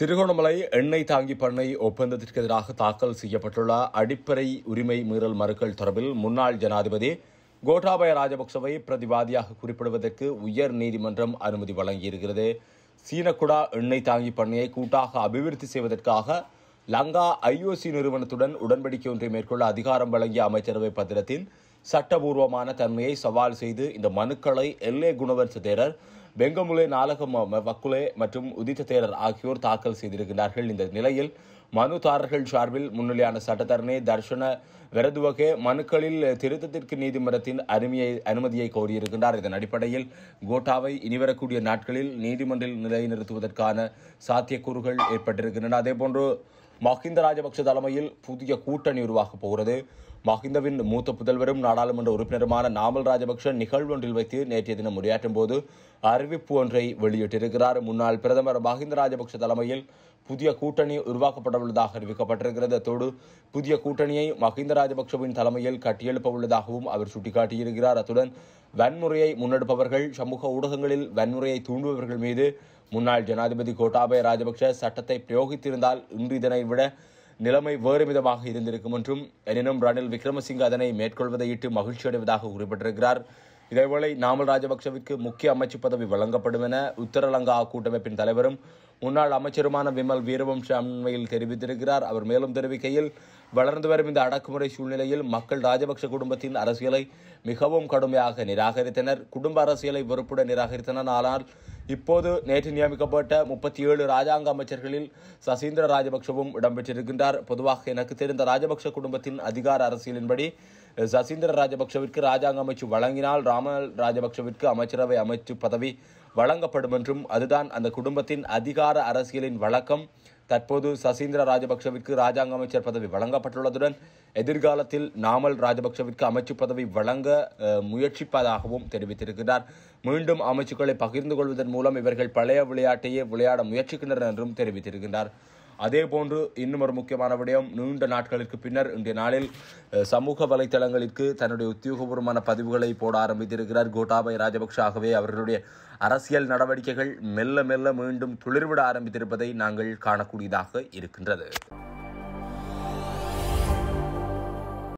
திருகோணமலை எண்ணெய் தாங்கி பண்ணை ஒப்பந்தத்திற்கு எதிராக தாக்கல் செய்யப்பட்டுள்ள அடிப்படை உரிமை மீறல் மறுக்கள் தொடர்பில் முன்னாள் ஜனாதிபதி கோட்டாபய ராஜபக்சவை பிரதிவாதியாக குறிப்பிடுவதற்கு உயர் நீதிமன்றம் அனுமதி வழங்கியிருக்கிறது சீனக்குடா எண்ணெய் தாங்கி பண்ணையை கூட்டாக அபிவிருத்தி செய்வதற்காக லங்கா ஐஓசி நிறுவனத்துடன் உடன்படிக்கை ஒன்றை மேற்கொள்ள அதிகாரம் வழங்கிய அமைச்சரவை பத்திரத்தின் சட்டபூர்வமான தன்மையை சவால் செய்து இந்த மனுக்களை எல்ஏ குணவர் தேரர் பெங்கமுலே நாலகம் வக்குலே மற்றும் உதித்த தேரர் ஆகியோர் தாக்கல் செய்திருக்கிறார்கள் இந்த நிலையில் மனுதாரர்கள் சார்பில் முன்னிலையான சட்டத்தரணை தர்ஷன வெரதுவகே மனுக்களில் திருத்தத்திற்கு நீதிமன்றத்தின் அருமையை அனுமதியை கோரியிருக்கின்றார் இதன் அடிப்படையில் கோட்டாவை இனிவரக்கூடிய நாட்களில் நீதிமன்றில் நிலைநிறுத்துவதற்கான சாத்தியக்கூறுகள் ஏற்பட்டிருக்கின்றன அதேபோன்று மஹிந்த ராஜபக்ஷ தலைமையில் புதிய கூட்டணி உருவாகப் போகிறது மஹிந்தவின் மூத்த புதல்வரும் நாடாளுமன்ற உறுப்பினருமான நாமல் ராஜபக்ஷ நிகழ்வு ஒன்றில் வைத்து நேற்றைய தினம் உரையாற்றும் போது அறிவிப்பு ஒன்றை வெளியிட்டிருக்கிறார் முன்னாள் பிரதமர் மஹிந்த ராஜபக்ஷ தலைமையில் புதிய கூட்டணி உருவாக்கப்படவுள்ளதாக அறிவிக்கப்பட்டிருக்கிறது அத்தோடு புதிய கூட்டணியை மஹிந்த ராஜபக்சவின் தலைமையில் கட்டியெழுப்ப உள்ளதாகவும் அவர் சுட்டிக்காட்டியிருக்கிறார் அத்துடன் வன்முறையை முன்னெடுப்பவர்கள் சமூக ஊடகங்களில் வன்முறையை தூண்டுபவர்கள் மீது முன்னாள் ஜனாதிபதி கோட்டாபய ராஜபக்ஷ சட்டத்தை பிரயோகித்திருந்தால் இன்று இதனை விட நிலைமை வேறு விதமாக இருந்திருக்கும் என்றும் எனினும் ரணில் விக்ரமசிங்க அதனை மேற்கொள்வதையிட்டு மகிழ்ச்சி அடைவதாக குறிப்பிட்டிருக்கிறார் இதேவேளை நாமல் ராஜபக்சவுக்கு முக்கிய அமைச்சு பதவி வழங்கப்படும் என உத்தரலங்கா கூட்டமைப்பின் தலைவரும் முன்னாள் அமைச்சருமான விமல் வீரவம்ச அண்மையில் தெரிவித்திருக்கிறார் அவர் மேலும் தெரிவிக்கையில் வளர்ந்து வரும் இந்த அடக்குமுறை சூழ்நிலையில் மக்கள் ராஜபக்ஷ குடும்பத்தின் அரசியலை மிகவும் கடுமையாக நிராகரித்தனர் குடும்ப அரசியலை வெறுப்புடன் நிராகரித்தனர் ஆனால் இப்போது நேற்று நியமிக்கப்பட்ட முப்பத்தி ஏழு ராஜாங்க அமைச்சர்களில் சசீந்திர ராஜபக்ஷவும் இடம்பெற்றிருக்கின்றார் பொதுவாக எனக்கு தெரிந்த ராஜபக்ஷ குடும்பத்தின் அதிகார அரசியலின்படி சசீந்திர ராஜபக்ஷவிற்கு ராஜாங்க அமைச்சு வழங்கினால் ராம ராஜபக்ஷவிற்கு அமைச்சரவை அமைச்சு பதவி வழங்கப்படும் என்றும் அதுதான் அந்த குடும்பத்தின் அதிகார அரசியலின் வழக்கம் தற்போது சசீந்திர ராஜபக்சவிற்கு ராஜாங்க அமைச்சர் பதவி வழங்கப்பட்டுள்ளதுடன் எதிர்காலத்தில் நாமல் ராஜபக்சவிற்கு அமைச்சு பதவி வழங்க முயற்சிப்பதாகவும் தெரிவித்திருக்கிறார் மீண்டும் அமைச்சுக்களை பகிர்ந்து கொள்வதன் மூலம் இவர்கள் பழைய விளையாட்டையே விளையாட முயற்சிக்கின்றனர் என்றும் தெரிவித்திருக்கிறார் அதே போன்று இன்னும் ஒரு முக்கியமான விடயம் நீண்ட நாட்களுக்கு பின்னர் இன்றைய நாளில் சமூக வலைதளங்களுக்கு தன்னுடைய உத்தியோகபூர்வமான பதிவுகளை போட ஆரம்பித்திருக்கிறார் கோட்டாபய ராஜபக்ஷ ஆகவே அவர்களுடைய அரசியல் நடவடிக்கைகள் மெல்ல மெல்ல மீண்டும் துளிர்விட ஆரம்பித்திருப்பதை நாங்கள் காணக்கூடியதாக இருக்கின்றது